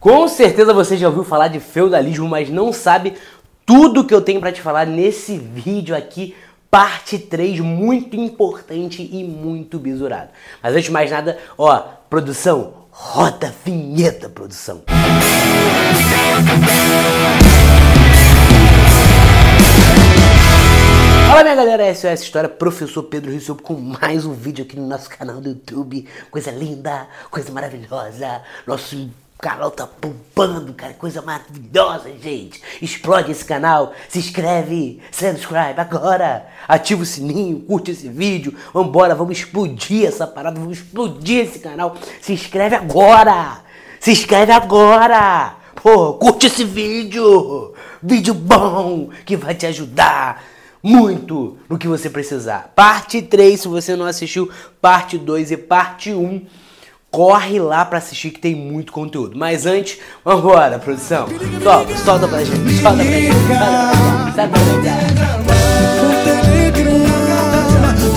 Com certeza você já ouviu falar de feudalismo, mas não sabe tudo que eu tenho para te falar nesse vídeo aqui, parte 3, muito importante e muito bisurado. Mas antes de mais nada, ó, produção, roda a vinheta, produção. Fala minha galera, SOS é História, professor Pedro Rio com mais um vídeo aqui no nosso canal do YouTube. Coisa linda, coisa maravilhosa, nosso canal tá bombando, cara, coisa maravilhosa, gente. Explode esse canal, se inscreve, subscribe agora, ativa o sininho, curte esse vídeo, vambora, vamos explodir essa parada, vamos explodir esse canal. Se inscreve agora, se inscreve agora. Pô, curte esse vídeo, vídeo bom que vai te ajudar muito no que você precisar. Parte 3, se você não assistiu, parte 2 e parte 1 corre lá para assistir que tem muito conteúdo. Mas antes, vamos embora, produção. Toca, solta pra gente, solta pra gente. Solta pra gente.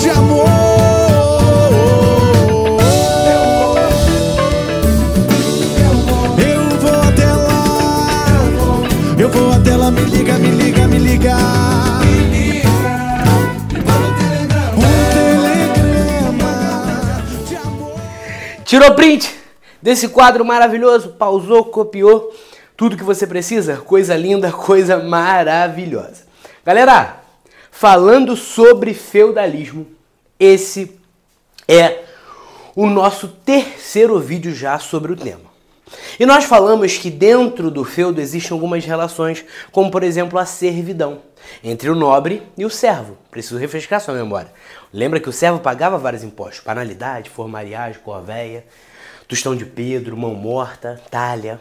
Solta pra gente. Tirou print desse quadro maravilhoso, pausou, copiou tudo que você precisa? Coisa linda, coisa maravilhosa. Galera, falando sobre feudalismo, esse é o nosso terceiro vídeo já sobre o tema. E nós falamos que dentro do feudo existem algumas relações, como por exemplo a servidão, entre o nobre e o servo. Preciso refrescar sua memória. Lembra que o servo pagava vários impostos: panalidade, formariagem, corveia, tostão de Pedro, mão morta, talha.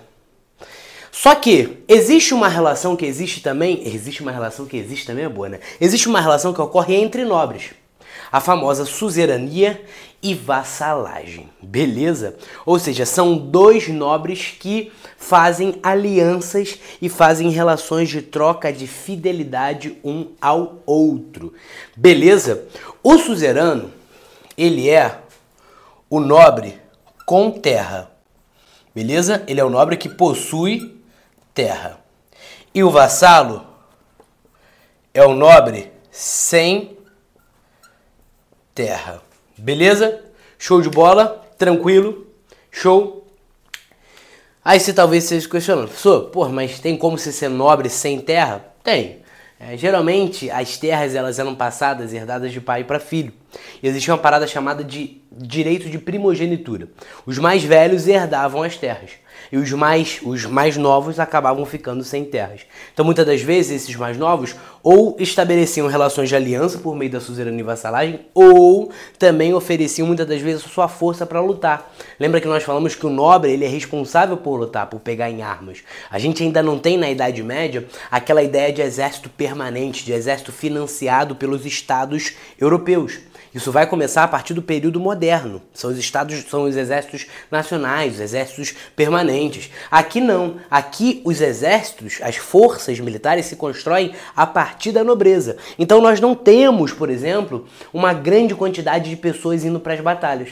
Só que existe uma relação que existe também, existe uma relação que existe também é boa, né? Existe uma relação que ocorre entre nobres a famosa suzerania e vassalagem, beleza? Ou seja, são dois nobres que fazem alianças e fazem relações de troca de fidelidade um ao outro, beleza? O suzerano, ele é o nobre com terra, beleza? Ele é o nobre que possui terra. E o vassalo é o nobre sem terra terra. Beleza? Show de bola, tranquilo, show. Aí você talvez esteja questionando, professor, pô, mas tem como você ser nobre sem terra? Tem. É, geralmente as terras elas eram passadas, herdadas de pai para filho. E existia uma parada chamada de direito de primogenitura. Os mais velhos herdavam as terras e os mais, os mais novos acabavam ficando sem terras. Então, muitas das vezes, esses mais novos ou estabeleciam relações de aliança por meio da suzerania e vassalagem, ou também ofereciam muitas das vezes sua força para lutar. Lembra que nós falamos que o nobre ele é responsável por lutar, por pegar em armas. A gente ainda não tem na Idade Média aquela ideia de exército permanente, de exército financiado pelos estados europeus. Isso vai começar a partir do período moderno. São os estados, são os exércitos nacionais, os exércitos permanentes. Aqui não. Aqui os exércitos, as forças militares se constroem a partir da nobreza. Então nós não temos, por exemplo, uma grande quantidade de pessoas indo para as batalhas.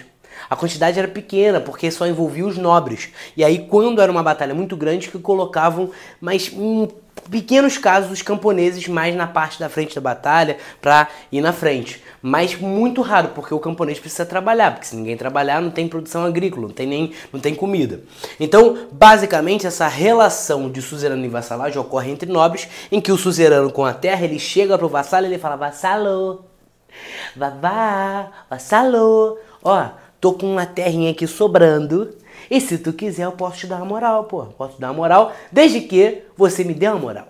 A quantidade era pequena, porque só envolvia os nobres. E aí, quando era uma batalha muito grande, que colocavam mais hum, pequenos casos os camponeses mais na parte da frente da batalha para ir na frente, mas muito raro porque o camponês precisa trabalhar, porque se ninguém trabalhar não tem produção agrícola, não tem nem não tem comida. Então, basicamente essa relação de suzerano e vassalagem ocorre entre nobres, em que o suzerano com a terra ele chega pro vassalo e ele fala vassalo, vavá, vassalo, ó tô com uma terrinha aqui sobrando. E se tu quiser, eu posso te dar uma moral, pô. Posso te dar uma moral, desde que você me dê uma moral.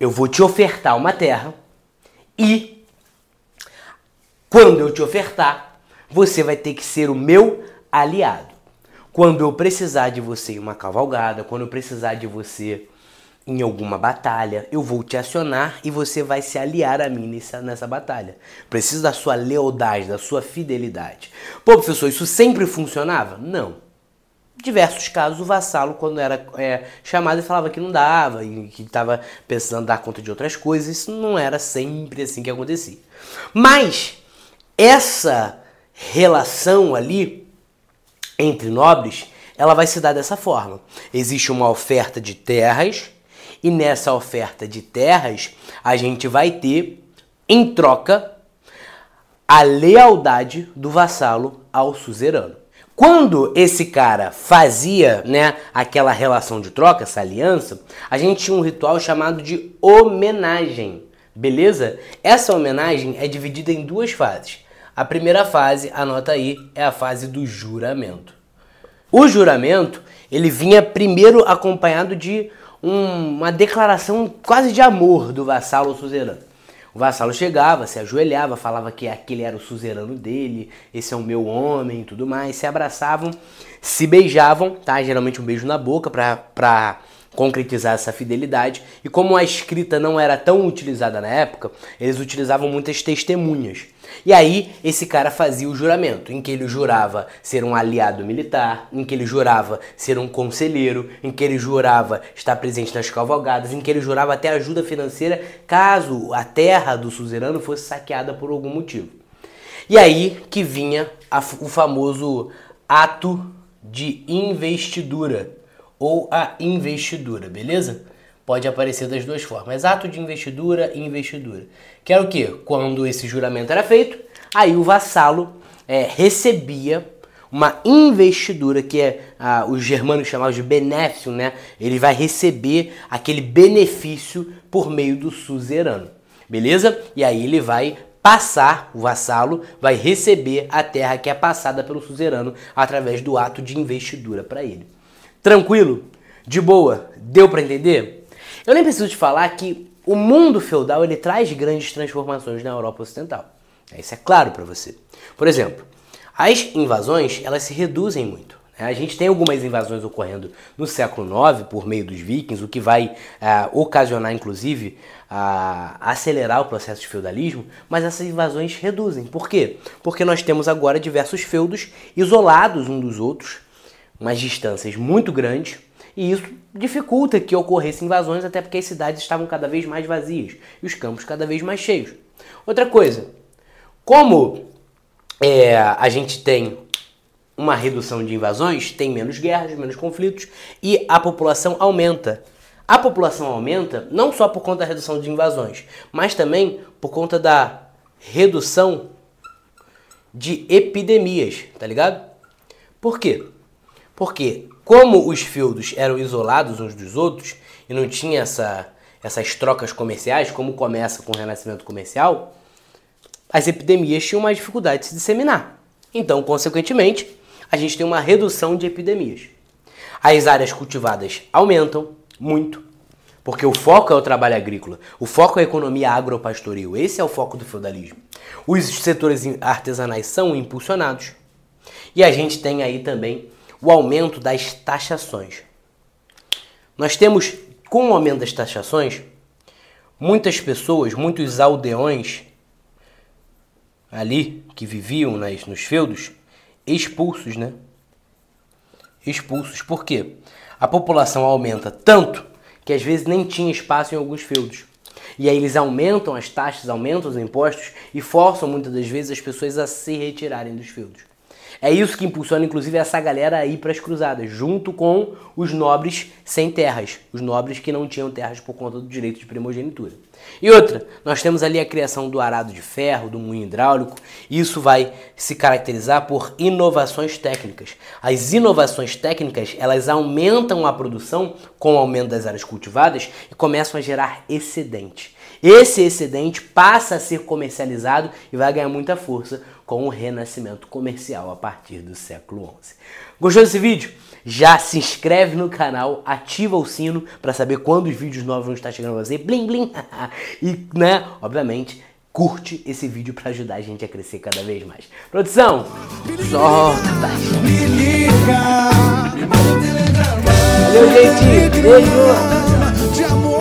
Eu vou te ofertar uma terra e quando eu te ofertar, você vai ter que ser o meu aliado. Quando eu precisar de você em uma cavalgada, quando eu precisar de você em alguma batalha, eu vou te acionar e você vai se aliar a mim nessa, nessa batalha. Preciso da sua lealdade, da sua fidelidade. Pô, professor, isso sempre funcionava? Não. Diversos casos, o vassalo, quando era é, chamado, ele falava que não dava, e que estava pensando dar conta de outras coisas. Isso não era sempre assim que acontecia. Mas essa relação ali entre nobres, ela vai se dar dessa forma. Existe uma oferta de terras e nessa oferta de terras, a gente vai ter, em troca, a lealdade do vassalo ao suzerano. Quando esse cara fazia né, aquela relação de troca, essa aliança, a gente tinha um ritual chamado de homenagem, beleza? Essa homenagem é dividida em duas fases. A primeira fase, anota aí, é a fase do juramento. O juramento, ele vinha primeiro acompanhado de um, uma declaração quase de amor do vassalo ao suzerano. O vassalo chegava, se ajoelhava, falava que aquele era o suzerano dele, esse é o meu homem e tudo mais, se abraçavam, se beijavam, tá? Geralmente um beijo na boca para concretizar essa fidelidade. E como a escrita não era tão utilizada na época, eles utilizavam muitas testemunhas. E aí esse cara fazia o juramento, em que ele jurava ser um aliado militar, em que ele jurava ser um conselheiro, em que ele jurava estar presente nas cavalgadas, em que ele jurava até ajuda financeira caso a terra do suzerano fosse saqueada por algum motivo. E aí que vinha a, o famoso ato de investidura, ou a investidura, beleza? Pode aparecer das duas formas, ato de investidura e investidura. Que era o que? Quando esse juramento era feito, aí o vassalo é, recebia uma investidura, que é ah, os germanos chamavam de benefício, né? Ele vai receber aquele benefício por meio do suzerano, beleza? E aí ele vai passar, o vassalo vai receber a terra que é passada pelo suzerano através do ato de investidura para ele. Tranquilo? De boa? Deu para entender? Eu nem preciso te falar que o mundo feudal ele traz grandes transformações na Europa Ocidental. Isso é claro para você. Por exemplo, as invasões elas se reduzem muito. Né? A gente tem algumas invasões ocorrendo no século IX por meio dos vikings, o que vai é, ocasionar, inclusive, acelerar o processo de feudalismo, mas essas invasões reduzem. Por quê? Porque nós temos agora diversos feudos isolados um dos outros, umas distâncias muito grandes e isso dificulta que ocorressem invasões, até porque as cidades estavam cada vez mais vazias e os campos cada vez mais cheios. Outra coisa, como é, a gente tem uma redução de invasões, tem menos guerras, menos conflitos e a população aumenta. A população aumenta não só por conta da redução de invasões, mas também por conta da redução de epidemias, tá ligado? Por quê? Porque como os feudos eram isolados uns dos outros e não tinha essa, essas trocas comerciais, como começa com o renascimento comercial, as epidemias tinham mais dificuldade de se disseminar. Então, consequentemente, a gente tem uma redução de epidemias. As áreas cultivadas aumentam muito, porque o foco é o trabalho agrícola, o foco é a economia agropastoril, esse é o foco do feudalismo. Os setores artesanais são impulsionados. E a gente tem aí também o aumento das taxações. Nós temos, com o aumento das taxações, muitas pessoas, muitos aldeões ali que viviam nas, nos feudos, expulsos, né? Expulsos. Por quê? A população aumenta tanto que às vezes nem tinha espaço em alguns feudos. E aí eles aumentam as taxas, aumentam os impostos e forçam muitas das vezes as pessoas a se retirarem dos feudos. É isso que impulsiona, inclusive, essa galera a ir para as cruzadas, junto com os nobres sem terras, os nobres que não tinham terras por conta do direito de primogenitura. E outra, nós temos ali a criação do arado de ferro, do moinho hidráulico, e isso vai se caracterizar por inovações técnicas. As inovações técnicas, elas aumentam a produção com o aumento das áreas cultivadas e começam a gerar excedente. Esse excedente passa a ser comercializado e vai ganhar muita força com o renascimento comercial a partir do século XI. Gostou desse vídeo? Já se inscreve no canal, ativa o sino para saber quando os vídeos novos vão estar chegando a você, blim blim, e né, obviamente, curte esse vídeo para ajudar a gente a crescer cada vez mais. Produção, solta! Me liga, me gente, beijo!